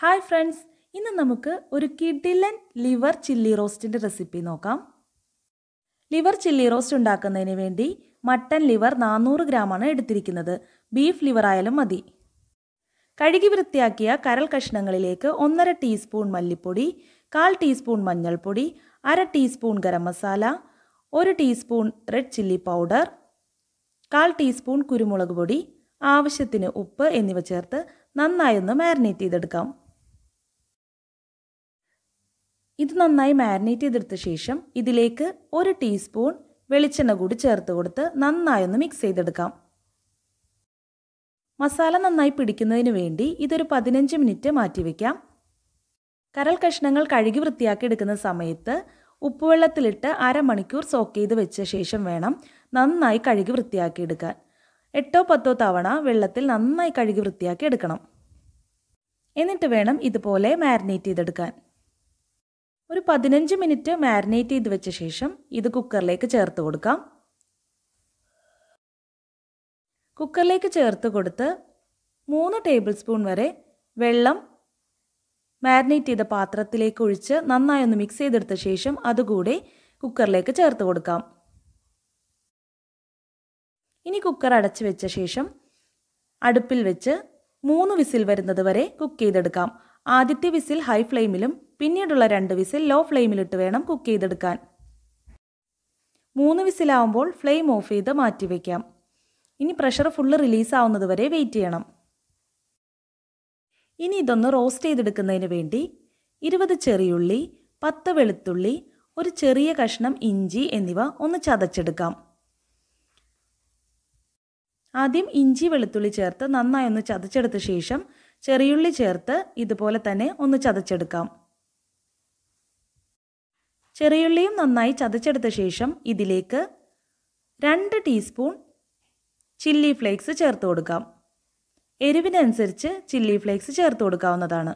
hi friends ഇന്ന് നമുക്ക് ഒരു കിഡിലൻ ലിവർ ചില്ലി റോസ്റ്റിൻ്റെ റെസിപ്പി നോക്കാം ലിവർ ചില്ലി റോസ്റ്റ് ഉണ്ടാക്കുന്നതിന് വേണ്ടി മട്ടൻ ലിവർ നാനൂറ് ഗ്രാമാണ് എടുത്തിരിക്കുന്നത് ബീഫ് ലിവർ ആയാലും മതി കഴുകി വൃത്തിയാക്കിയ കരൾ കഷ്ണങ്ങളിലേക്ക് ഒന്നര ടീസ്പൂൺ മല്ലിപ്പൊടി കാൽ ടീസ്പൂൺ മഞ്ഞൾപ്പൊടി അര ടീസ്പൂൺ ഗരം മസാല ഒരു ടീസ്പൂൺ റെഡ് ചില്ലി പൗഡർ കാൽ ടീസ്പൂൺ കുരുമുളക് പൊടി ആവശ്യത്തിന് ഉപ്പ് എന്നിവ ചേർത്ത് നന്നായൊന്ന് മാരിനേറ്റ് ചെയ്തെടുക്കാം ഇത് നന്നായി മാരിനേറ്റ് ചെയ്തെടുത്ത ശേഷം ഇതിലേക്ക് ഒരു ടീസ്പൂൺ വെളിച്ചെണ്ണ കൂടി ചേർത്ത് കൊടുത്ത് നന്നായൊന്ന് മിക്സ് ചെയ്തെടുക്കാം മസാല നന്നായി പിടിക്കുന്നതിന് വേണ്ടി ഇതൊരു പതിനഞ്ച് മിനിറ്റ് മാറ്റിവെക്കാം കരൽ കഷ്ണങ്ങൾ കഴുകി വൃത്തിയാക്കി എടുക്കുന്ന സമയത്ത് ഉപ്പുവെള്ളത്തിലിട്ട് അരമണിക്കൂർ സോക്ക് ചെയ്ത് വെച്ച ശേഷം വേണം നന്നായി കഴുകി വൃത്തിയാക്കി എടുക്കാൻ എട്ടോ പത്തോ തവണ വെള്ളത്തിൽ നന്നായി കഴുകി വൃത്തിയാക്കി എടുക്കണം എന്നിട്ട് വേണം ഇതുപോലെ മാരിനേറ്റ് ചെയ്തെടുക്കാൻ ഒരു പതിനഞ്ച് മിനിറ്റ് മാരിനേറ്റ് ചെയ്ത് വെച്ച ശേഷം ഇത് കുക്കറിലേക്ക് ചേർത്ത് കൊടുക്കാം കുക്കറിലേക്ക് ചേർത്ത് കൊടുത്ത് മൂന്ന് ടേബിൾ സ്പൂൺ വരെ വെള്ളം മാരിനേറ്റ് ചെയ്ത പാത്രത്തിലേക്ക് ഒഴിച്ച് നന്നായി ഒന്ന് മിക്സ് ചെയ്തെടുത്ത ശേഷം അതുകൂടി കുക്കറിലേക്ക് ചേർത്ത് കൊടുക്കാം ഇനി കുക്കർ അടച്ചു വെച്ച ശേഷം അടുപ്പിൽ വെച്ച് മൂന്ന് വിസിൽ വരുന്നത് വരെ കുക്ക് ചെയ്തെടുക്കാം ആദ്യത്തെ വിസിൽ ഹൈ ഫ്ലെയിമിലും പിന്നീടുള്ള രണ്ട് വിസിൽ ലോ ഫ്ലെയിമിലിട്ട് വേണം കുക്ക് ചെയ്തെടുക്കാൻ മൂന്ന് വിസിലാവുമ്പോൾ ഫ്ലെയിം ഓഫ് ചെയ്ത് മാറ്റിവെക്കാം ഇനി പ്രഷർ ഫുള്ള് ആവുന്നത് വരെ വെയിറ്റ് ചെയ്യണം ഇനി ഇതൊന്ന് റോസ്റ്റ് ചെയ്തെടുക്കുന്നതിന് വേണ്ടി ഇരുപത് ചെറിയുള്ളി പത്ത് വെളുത്തുള്ളി ഒരു ചെറിയ കഷ്ണം ഇഞ്ചി എന്നിവ ഒന്ന് ചതച്ചെടുക്കാം ആദ്യം ഇഞ്ചി വെളുത്തുള്ളി ചേർത്ത് നന്നായി ഒന്ന് ചതച്ചെടുത്ത ശേഷം ചെറിയുള്ളി ചേർത്ത് ഇതുപോലെ തന്നെ ഒന്ന് ചതച്ചെടുക്കാം ചെറിയുള്ളിയും നന്നായി ചതച്ചെടുത്ത ശേഷം ഇതിലേക്ക് രണ്ട് ടീസ്പൂൺ ചില്ലി ഫ്ലേക്സ് ചേർത്ത് കൊടുക്കാം എരിവിനനുസരിച്ച് ചില്ലി ഫ്ലേക്സ് ചേർത്ത് കൊടുക്കാവുന്നതാണ്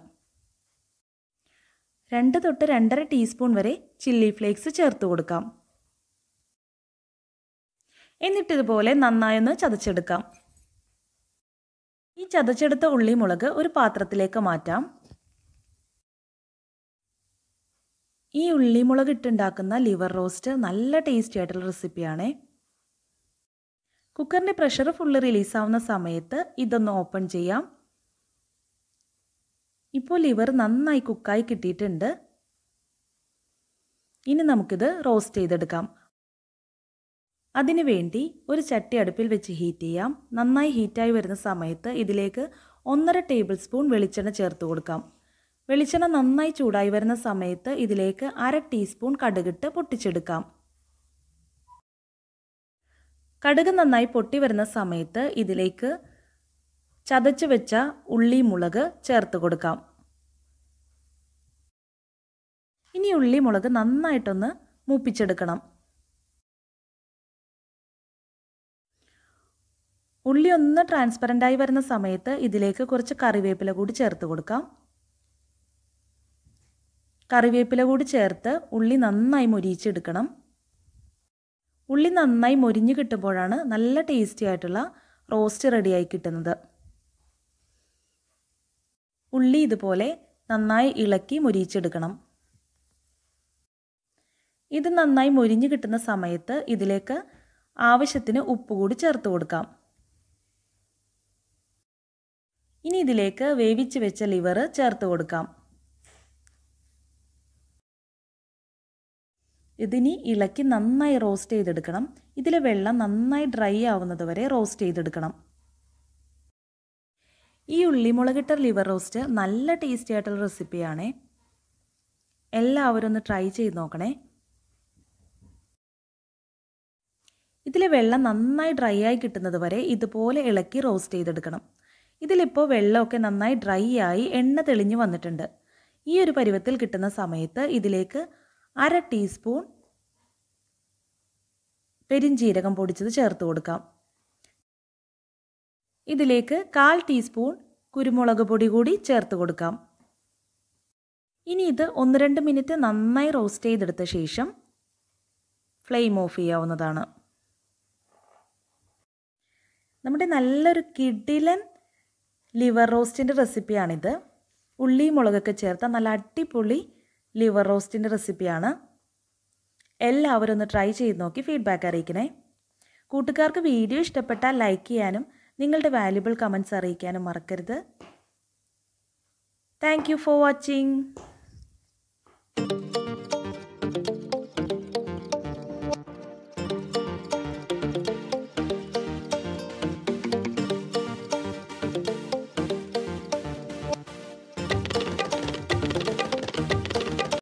രണ്ട് തൊട്ട് രണ്ടര ടീസ്പൂൺ വരെ ചില്ലി ഫ്ലേക്സ് ചേർത്ത് കൊടുക്കാം എന്നിട്ടിതുപോലെ നന്നായൊന്ന് ചതച്ചെടുക്കാം ഈ ചതച്ചെടുത്ത ഉള്ളി മുളക് ഒരു പാത്രത്തിലേക്ക് മാറ്റാം ഈ ഉള്ളിമുളക് ഇട്ടുണ്ടാക്കുന്ന ലിവർ റോസ്റ്റ് നല്ല ടേസ്റ്റി ആയിട്ടുള്ള റെസിപ്പിയാണേ കുക്കറിൻ്റെ പ്രഷർ ഫുള്ള് റിലീസാവുന്ന സമയത്ത് ഇതൊന്ന് ഓപ്പൺ ചെയ്യാം ഇപ്പോൾ ലിവർ നന്നായി കുക്കായി കിട്ടിയിട്ടുണ്ട് ഇനി നമുക്കിത് റോസ്റ്റ് ചെയ്തെടുക്കാം അതിനുവേണ്ടി ഒരു ചട്ടി അടുപ്പിൽ വെച്ച് ഹീറ്റ് ചെയ്യാം നന്നായി ഹീറ്റായി വരുന്ന സമയത്ത് ഇതിലേക്ക് ഒന്നര ടേബിൾ സ്പൂൺ വെളിച്ചെണ്ണ ചേർത്ത് കൊടുക്കാം വെളിച്ചെണ്ണ നന്നായി ചൂടായി വരുന്ന സമയത്ത് ഇതിലേക്ക് അര ടീസ്പൂൺ കടുകിട്ട് പൊട്ടിച്ചെടുക്കാം കടുക് നന്നായി പൊട്ടി വരുന്ന സമയത്ത് ഇതിലേക്ക് ചതച്ചു വെച്ച ഉള്ളി മുളക് ചേർത്ത് കൊടുക്കാം ഇനി ഉള്ളി മുളക് നന്നായിട്ടൊന്ന് മൂപ്പിച്ചെടുക്കണം ഉള്ളി ഒന്ന് ട്രാൻസ്പെറൻ്റായി വരുന്ന സമയത്ത് ഇതിലേക്ക് കുറച്ച് കറിവേപ്പില കൂടി ചേർത്ത് കൊടുക്കാം കറിവേപ്പില കൂടി ചേർത്ത് ഉള്ളി നന്നായി മൊരിയിച്ചെടുക്കണം ഉള്ളി നന്നായി മൊരിഞ്ഞ് കിട്ടുമ്പോഴാണ് നല്ല ടേസ്റ്റി ആയിട്ടുള്ള റോസ്റ്റ് റെഡിയായി കിട്ടുന്നത് ഉള്ളി ഇതുപോലെ നന്നായി ഇളക്കി മുരിയിച്ചെടുക്കണം ഇത് നന്നായി മുരിഞ്ഞ് കിട്ടുന്ന സമയത്ത് ഇതിലേക്ക് ആവശ്യത്തിന് ഉപ്പ് കൂടി ചേർത്ത് കൊടുക്കാം ഇനി ഇതിലേക്ക് വേവിച്ച് വെച്ച ലിവർ ചേർത്ത് കൊടുക്കാം ഇതിനി ഇളക്കി നന്നായി റോസ്റ്റ് ചെയ്തെടുക്കണം ഇതിൽ വെള്ളം നന്നായി ഡ്രൈ ആവുന്നത് വരെ റോസ്റ്റ് ചെയ്തെടുക്കണം ഈ ഉള്ളിമുളകിട്ട ലിവർ റോസ്റ്റ് നല്ല ടേസ്റ്റി ആയിട്ടുള്ള റെസിപ്പിയാണേ എല്ലാവരും ഒന്ന് ട്രൈ ചെയ്ത് നോക്കണേ ഇതിലെ വെള്ളം നന്നായി ഡ്രൈ ആയി കിട്ടുന്നത് വരെ ഇതുപോലെ ഇളക്കി റോസ്റ്റ് ചെയ്തെടുക്കണം ഇതിലിപ്പോൾ വെള്ളമൊക്കെ നന്നായി ഡ്രൈ ആയി എണ്ണ തെളിഞ്ഞു വന്നിട്ടുണ്ട് ഈ ഒരു പരുവത്തിൽ കിട്ടുന്ന സമയത്ത് ഇതിലേക്ക് അര ടീസ്പൂൺ പെരിഞ്ചീരകം പൊടിച്ചത് ചേർത്ത് കൊടുക്കാം ഇതിലേക്ക് കാൽ ടീസ്പൂൺ കുരുമുളക് പൊടി കൂടി ചേർത്ത് കൊടുക്കാം ഇനി ഇത് ഒന്ന് രണ്ട് മിനിറ്റ് നന്നായി റോസ്റ്റ് ചെയ്തെടുത്ത ശേഷം ഫ്ലെയിം ഓഫ് ചെയ്യാവുന്നതാണ് നമ്മുടെ നല്ലൊരു കിഡിലൻ ലിവർ റോസ്റ്റിൻ്റെ റെസിപ്പിയാണിത് ഉള്ളി മുളകൊക്കെ ചേർത്ത നല്ല അടിപൊളി ലിവർ റോസ്റ്റിൻ്റെ റെസിപ്പിയാണ് എല്ലാവരും ഒന്ന് ട്രൈ ചെയ്ത് നോക്കി ഫീഡ്ബാക്ക് അറിയിക്കണേ കൂട്ടുകാർക്ക് വീഡിയോ ഇഷ്ടപ്പെട്ടാൽ ലൈക്ക് ചെയ്യാനും നിങ്ങളുടെ വാല്യുബിൾ കമൻസ് അറിയിക്കാനും മറക്കരുത് താങ്ക് ഫോർ വാച്ചിങ്